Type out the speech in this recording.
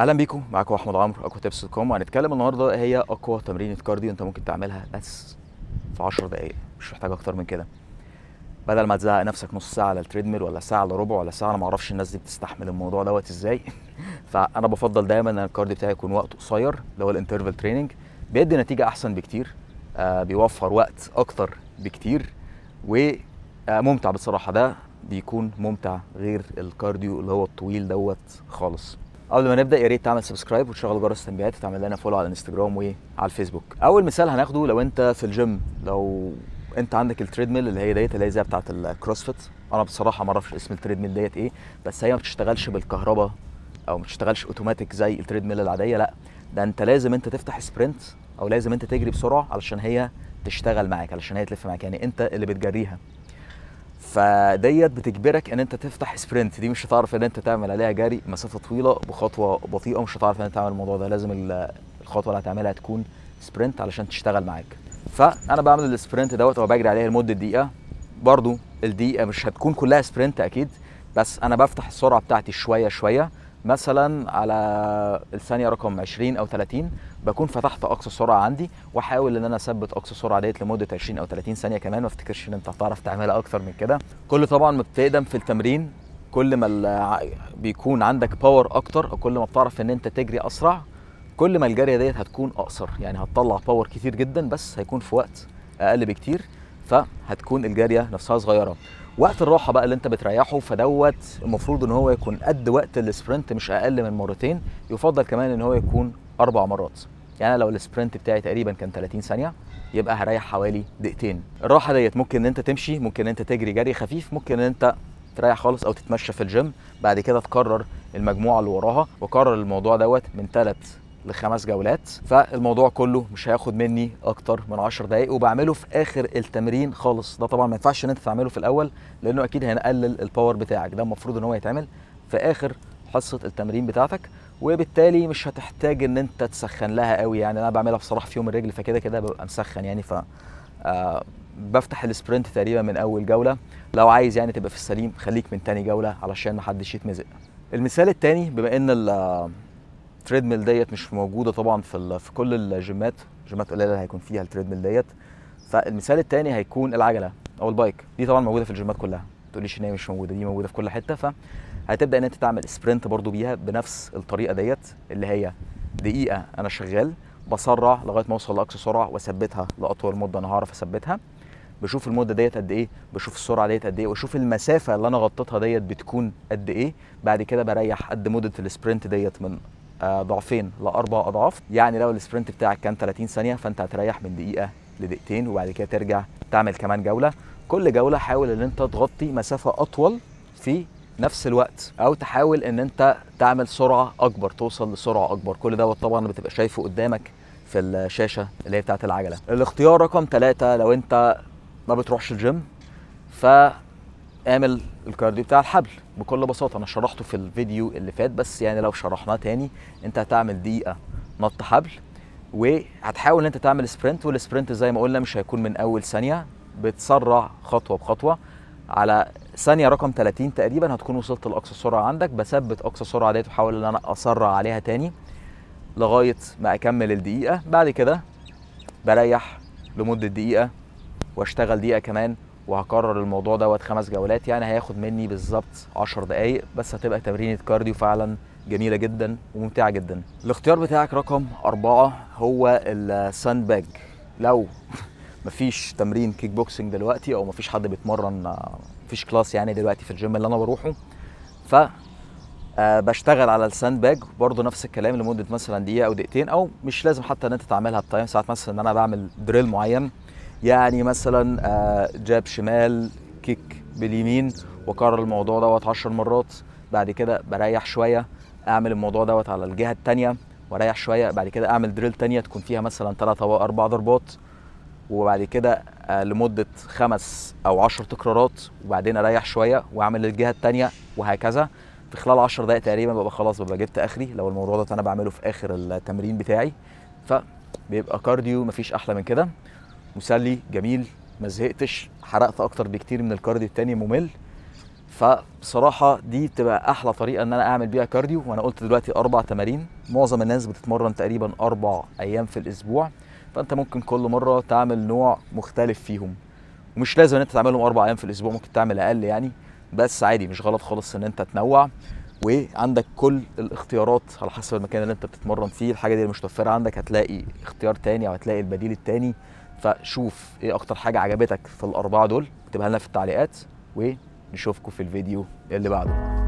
اهلا بيكم معاكم احمد عمرو اكوا تيبس دوت كوم هنتكلم النهارده إيه هي اقوى تمرينه كارديو انت ممكن تعملها بس في 10 دقائق مش محتاج اكتر من كده بدل ما تزهق نفسك نص ساعه على التريدميل ولا ساعه الا ربع ولا ساعه انا ما اعرفش الناس دي بتستحمل الموضوع دوت ازاي فانا بفضل دايما ان الكارديو بتاعي يكون وقته قصير اللي هو الانترفال تريننج بيدي نتيجه احسن بكتير آه بيوفر وقت اكتر بكتير وممتع آه، بصراحه ده بيكون ممتع غير الكارديو اللي هو الطويل دوت خالص قبل ما نبدا يا ريت تعمل سبسكرايب وتشغل جرس التنبيهات وتعمل لنا فولو على الانستجرام وعلى الفيسبوك اول مثال هناخده لو انت في الجيم لو انت عندك التريدميل اللي هي ديت اللي هي زي بتاعه الكروسفيت انا بصراحه ما اعرفش اسم التريدميل ديت ايه بس هي ما بتشتغلش بالكهرباء او ما بتشتغلش اوتوماتيك زي التريدميل العاديه لا ده انت لازم انت تفتح سبرنت او لازم انت تجري بسرعه علشان هي تشتغل معاك علشان هي تلف معاك يعني انت اللي بتجريها فديت بتجبرك ان انت تفتح سبرنت دي مش هتعرف ان انت تعمل عليها جري مسافه طويله بخطوه بطيئه مش هتعرف ان انت تعمل الموضوع ده لازم الخطوه اللي هتعملها تكون سبرنت علشان تشتغل معاك فانا بعمل السبرنت دوت وبجري عليه لمده دقيقه برضو الدقيقه مش هتكون كلها سبرنت اكيد بس انا بفتح السرعه بتاعتي شويه شويه مثلا على الثانيه رقم 20 او 30 بكون فتحت اقصى سرعه عندي واحاول ان انا اثبت اقصى سرعه ديت لمده 20 او 30 ثانيه كمان ما افتكرش ان انت هتعرف تعملها اكتر من كده كل طبعا ما بتقدم في التمرين كل ما بيكون عندك باور اكتر او كل ما بتعرف ان انت تجري اسرع كل ما الجري ديت هتكون اقصر يعني هتطلع باور كتير جدا بس هيكون في وقت اقل بكتير فهتكون الجاريه نفسها صغيره وقت الراحه بقى اللي انت بتريحه فدوت المفروض ان هو يكون قد وقت السبرنت مش اقل من مرتين يفضل كمان ان هو يكون اربع مرات يعني لو السبرنت بتاعي تقريبا كان 30 ثانيه يبقى هريح حوالي دقيقتين الراحه ديت ممكن ان انت تمشي ممكن ان انت تجري جري خفيف ممكن ان انت تريح خالص او تتمشى في الجيم بعد كده تكرر المجموعه اللي وراها وكرر الموضوع دوت من ثلاث لخمس جولات فالموضوع كله مش هياخد مني اكتر من 10 دقائق وبعمله في اخر التمرين خالص ده طبعا ما ينفعش ان انت تعمله في الاول لانه اكيد هنقلل الباور بتاعك ده المفروض ان هو يتعمل في اخر حصه التمرين بتاعتك وبالتالي مش هتحتاج ان انت تسخن لها قوي يعني انا بعملها بصراحه في يوم الرجل فكده كده ببقى مسخن يعني ف آه، بفتح السبرنت تقريبا من اول جوله لو عايز يعني تبقى في السليم خليك من تاني جوله علشان محدش يتمزق المثال الثاني بما ان التريدميل ديت مش موجوده طبعا في في كل الجيمات جيمات قليله اللي هيكون فيها التريدميل ديت فالمثال الثاني هيكون العجله او البايك دي طبعا موجوده في الجيمات كلها ما تقوليش ان هي مش موجوده دي موجوده في كل حته فهتبدا ان انت تعمل سبرنت برضو بيها بنفس الطريقه ديت اللي هي دقيقه انا شغال بسرع لغايه ما اوصل لاقصى سرعه واثبتها لاطول مده انا هعرف اثبتها بشوف المده ديت قد ايه بشوف السرعه ديت قد ايه واشوف المسافه اللي انا غطيتها ديت بتكون قد ايه بعد كده بريح قد مده السبرنت ديت من آه، ضعفين لاربع اضعاف يعني لو السبرنت بتاعك كان 30 ثانيه فانت هتريح من دقيقه لدقيقتين وبعد كده ترجع تعمل كمان جوله كل جوله حاول ان انت تغطي مسافه اطول في نفس الوقت او تحاول ان انت تعمل سرعه اكبر توصل لسرعه اكبر كل دوت طبعا بتبقى شايفه قدامك في الشاشه اللي هي بتاعت العجله الاختيار رقم ثلاثة لو انت ما بتروحش الجيم ف اعمل الكارديو بتاع الحبل بكل بساطه انا شرحته في الفيديو اللي فات بس يعني لو شرحناه تاني انت هتعمل دقيقه نط حبل وهتحاول ان انت تعمل سبرنت والسبرنت زي ما قلنا مش هيكون من اول ثانيه بتسرع خطوه بخطوه على ثانيه رقم 30 تقريبا هتكون وصلت لاقصى سرعه عندك بثبت اقصى سرعه ديت واحاول ان انا اسرع عليها تاني لغايه ما اكمل الدقيقه بعد كده بريح لمده دقيقه واشتغل دقيقه كمان وهكرر الموضوع دوت خمس جولات يعني هياخد مني بالظبط 10 دقائق بس هتبقى تمرينه كارديو فعلا جميله جدا وممتعه جدا الاختيار بتاعك رقم أربعة هو الساند باج لو مفيش تمرين كيك بوكسنج دلوقتي او مفيش حد بيتمرن مفيش كلاس يعني دلوقتي في الجيم اللي انا بروحه ف آه، بشتغل على الساند باج برضه نفس الكلام لمده مثلا دقيقه او دقيقتين او مش لازم حتى ان انت تعملها بتايم ساعات مثلا ان انا بعمل دريل معين يعني مثلا آه، جاب شمال كيك باليمين واكرر الموضوع دوت 10 مرات بعد كده بريح شويه اعمل الموضوع دوت على الجهه الثانيه واريح شويه بعد كده اعمل دريل ثانيه تكون فيها مثلا 3 او 4 ضربات وبعد كده آه، لمده خمس او 10 تكرارات وبعدين اريح شويه واعمل الجهه الثانيه وهكذا في خلال 10 دقائق تقريبا ببقى خلاص ببقى جبت اخري لو الموضوع ده انا بعمله في اخر التمرين بتاعي فبيبقى كارديو مفيش احلى من كده مسلي جميل ما زهقتش حرقت اكتر بكتير من الكارديو التاني ممل فبصراحه دي بتبقى احلى طريقه ان انا اعمل بيها كارديو وانا قلت دلوقتي اربع تمارين معظم الناس بتتمرن تقريبا اربع ايام في الاسبوع فانت ممكن كل مره تعمل نوع مختلف فيهم ومش لازم ان انت تعملهم اربع ايام في الاسبوع ممكن تعمل اقل يعني بس عادي مش غلط خالص ان انت تنوع وعندك كل الاختيارات على حسب المكان اللي انت بتتمرن فيه الحاجه دي مش متوفره عندك هتلاقي اختيار تاني او هتلاقي البديل التاني فشوف ايه اكتر حاجه عجبتك في الاربعه دول اكتبها لنا في التعليقات ونشوفكم في الفيديو اللي بعده